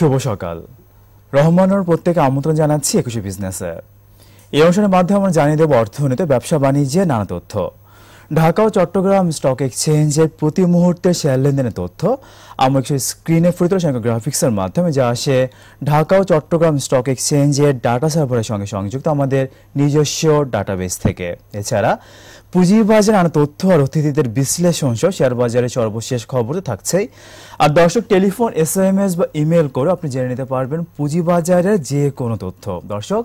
শুভ সকাল রহমানের প্রত্যেকে আমন্ত্রণ জানাচ্ছি একুশে বিজনেসে এই অনুষ্ঠানের মাধ্যমে আমরা জানিয়ে দেবো অর্থনীতি ব্যবসা বাণিজ্যে নানা তথ্য ঢাকা ও চট্টগ্রাম স্টক এক্সচেঞ্জের প্রতি মুহূর্তে শেয়ার লেনদেনের তথ্য আমরা কিছু স্ক্রিনে ফুটে তোলার সঙ্গে গ্রাফিক্সের মাধ্যমে যা আসে ঢাকা ও চট্টগ্রাম স্টক এক্সচেঞ্জের ডাটা সার্ভারের সঙ্গে সংযুক্ত আমাদের নিজস্ব ডাটাবেস থেকে এছাড়া পুঁজিবাজার আনা তথ্য আর অতিথিদের বিশ্লেষণ সহ শেয়ার বাজারে সর্বশেষ খবর থাকছে আর দর্শক টেলিফোন এস এম এস বা ইমেল করে আপনি জেনে নিতে পারবেন পুঁজিবাজারের যে কোনো তথ্য দর্শক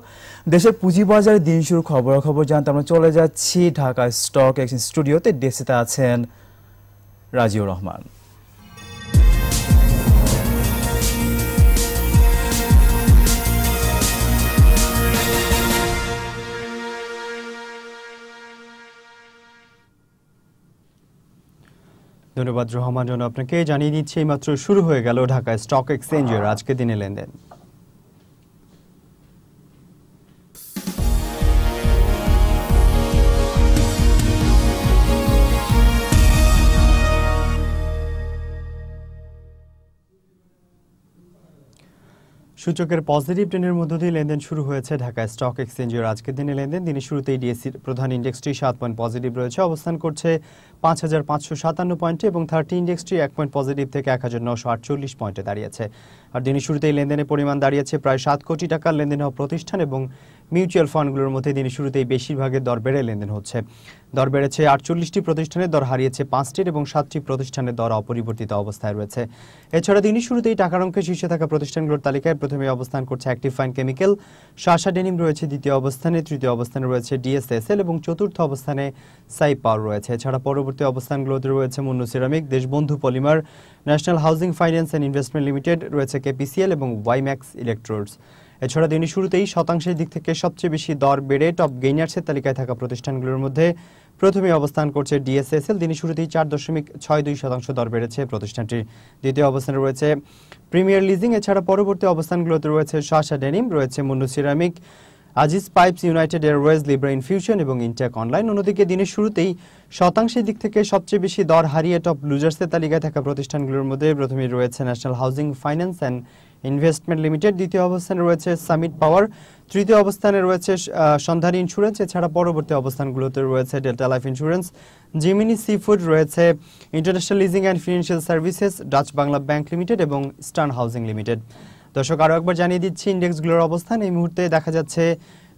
দেশের পুঁজিবাজারের দিন শুরু খবরাখবর জানতে আমরা চলে যাচ্ছি ঢাকা স্টক এক্সচেঞ্জ স্টুডিওতে ডেসিতে আছেন রাজিউর রহমান ধন্যবাদ রহমান জন আপনাকে জানিয়ে এই এইমাত্র শুরু হয়ে গেল ঢাকা স্টক এক্সচেঞ্জের আজকে দিনে লেনদেন সূচকের পজিটিভ ট্রেনের মধ্য দিয়ে লেনদেন শুরু হয়েছে ঢাকা স্টক এক্সচেঞ্জের আজকের দিনে লেনদেন দিনে শুরুতেই ডিএসসির e প্রধান ইন্ডেক্সটি সাত পয়েন্ট পজিটিভ রয়েছে অবস্থান করছে পাঁচ হাজার পাঁচশো সাতান্ন পয়েন্টে এবং থার্টি ইন্ডেক্সটি এক পয়েন্ট পজিটিভ থেকে এক হাজার নশো আটচল্লিশ পয়েন্টে দাঁড়িয়েছে আর দিনের শুরুতেই লেনদেনের পরিমাণ দাঁড়িয়েছে প্রায় সাত কোটি টাকার লেনদেন হওয়া প্রতিষ্ঠান এবং মিউচুয়াল ফান্ডগুলোর মধ্যে দিনের শুরুতেই বেশিরভাগের দর বেড়ে লেনদেন হচ্ছে দর বেড়েছে আটচল্লিশটি প্রতিষ্ঠানের দর হারিয়েছে পাঁচটির এবং সাতটি প্রতিষ্ঠানের দর অপরিবর্তিত অবস্থায় রয়েছে এছাড়া দিনের শুরুতেই টাকার অঙ্কে শীর্ষে থাকা প্রতিষ্ঠানগুলোর তালিকায় প্রথমে অবস্থান করছে active fine chemical Shasha denim রয়েছে দ্বিতীয় অবস্থানে তৃতীয় অবস্থানে রয়েছে ডিএসএসএল এবং চতুর্থ অবস্থানে সাই পাওয়ার রয়েছে এছাড়া পরবর্তী অবস্থানগুলোতে রয়েছে Monno ceramic Deshbandhu polymer national housing finance and investment limited রয়েছে কেপিসিএল এবং ওয়াইম্যাক্স ইলেকট্রোডস এছাড়া দিনের শুরুতেই শতাংশের দিক থেকে সবচেয়ে বেশি দর বেড়ে টপ গেইনার্সের তালিকায় থাকা প্রতিষ্ঠানগুলোর মধ্যে প্রথমে অবস্থান করছে ডিএসএসএল দিনের শুরুতেই চার দশমিক ছয় দুই শতাংশ দর বেড়েছে প্রতিষ্ঠানটির দ্বিতীয় অবস্থানে রয়েছে প্রিমিয়ার লিজিং এছাড়া পরবর্তী অবস্থানগুলোতে রয়েছে শাসা ডেনিম রয়েছে Monno ceramic Aziz pipes United Airways Libra infusion এবং ইনটেক অনলাইন অন্যদিকে দিনের শুরুতেই শতাংশের দিক থেকে সবচেয়ে বেশি দর হারিয়ে টপ লুজার্সের তালিকায় থাকা প্রতিষ্ঠানগুলোর মধ্যে প্রথমে রয়েছে national housing finance and investment limited দ্বিতীয় অবস্থানে রয়েছে সামিট পাওয়ার তৃতীয় অবস্থানে রয়েছে সন্ধানী ইন্স্যুরেন্স এছাড়া পরবর্তী অবস্থানগুলোতে রয়েছে Delta Life Insurance Gemini sea food রয়েছে international leasing and financial services Dutch Bangla bank limited এবং স্টার্ন হাউজিং লিমিটেড দর্শক আরও একবার জানিয়ে দিচ্ছি ইন্ডেক্সগুলোর অবস্থান এই মুহূর্তে দেখা যাচ্ছে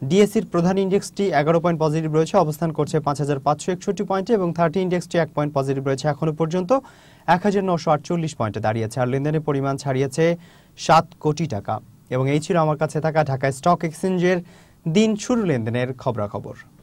ডিএসির প্রধান ইন্ডেক্সটি এগারো পয়েন্ট পজিটিভ রয়েছে অবস্থান করছে পাঁচ হাজার পাঁচশো একষট্টি পয়েন্টে এবং থার্টি ইন্ডেক্সটি এক পয়েন্ট পজিটিভ রয়েছে এখনও পর্যন্ত এক হাজার নশো আটচল্লিশ পয়েন্টে দাঁড়িয়েছে আর লেনদেনের পরিমাণ ছাড়িয়েছে সাত কোটি টাকা এবং এই ছিল আমার কাছে থাকা ঢাকা স্টক এক্সচেঞ্জের দিন শুরু লেনদেনের খবরাখবর